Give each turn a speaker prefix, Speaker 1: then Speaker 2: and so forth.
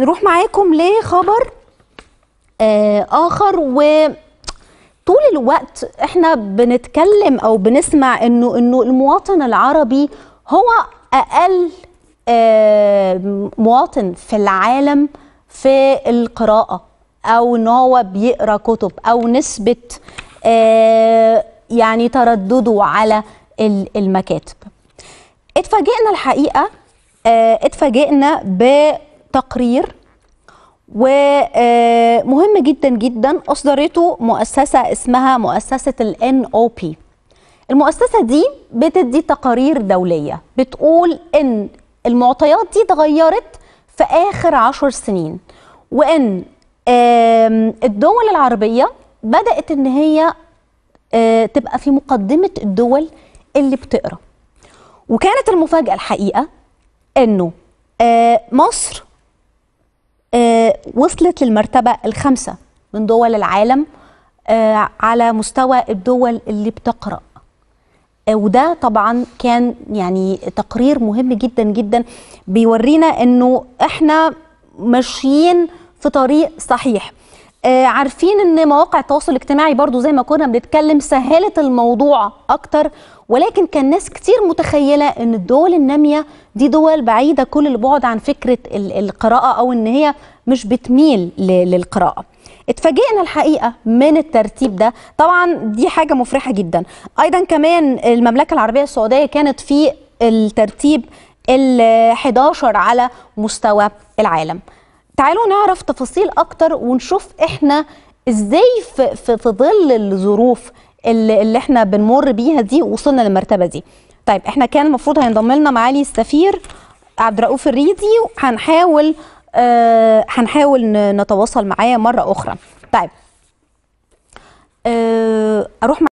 Speaker 1: نروح معاكم لخبر آه اخر و طول الوقت احنا بنتكلم او بنسمع انه انه المواطن العربي هو اقل آه مواطن في العالم في القراءه او ان هو بيقرا كتب او نسبه آه يعني تردده على المكاتب اتفاجئنا الحقيقه آه، اتفاجئنا ب تقرير ومهم آه، جدا جدا اصدرته مؤسسه اسمها مؤسسه الان او بي المؤسسه دي بتدي تقارير دوليه بتقول ان المعطيات دي اتغيرت في اخر عشر سنين وان الدول العربيه بدات ان هي آه، تبقى في مقدمه الدول اللي بتقرا وكانت المفاجاه الحقيقه انه آه، مصر آه، وصلت للمرتبة الخامسة من دول العالم آه، على مستوى الدول اللي بتقرأ آه، وده طبعا كان يعني تقرير مهم جدا جدا بيورينا انه احنا ماشيين في طريق صحيح آه، عارفين ان مواقع التواصل الاجتماعي برضو زي ما كنا بنتكلم سهلت الموضوع اكتر ولكن كان ناس كتير متخيله ان الدول الناميه دي دول بعيده كل البعد عن فكره القراءه او ان هي مش بتميل للقراءه اتفاجئنا الحقيقه من الترتيب ده طبعا دي حاجه مفرحه جدا ايضا كمان المملكه العربيه السعوديه كانت في الترتيب ال 11 على مستوى العالم تعالوا نعرف تفاصيل اكتر ونشوف احنا ازاي في, في, ظل الظروف اللي, اللي احنا بنمر بيها دي وصلنا للمرتبه دي طيب احنا كان المفروض هينضم لنا معالي السفير عبد الرؤوف الريدي وهنحاول آه هنحاول نتواصل معاه مره اخرى طيب آه اروح مع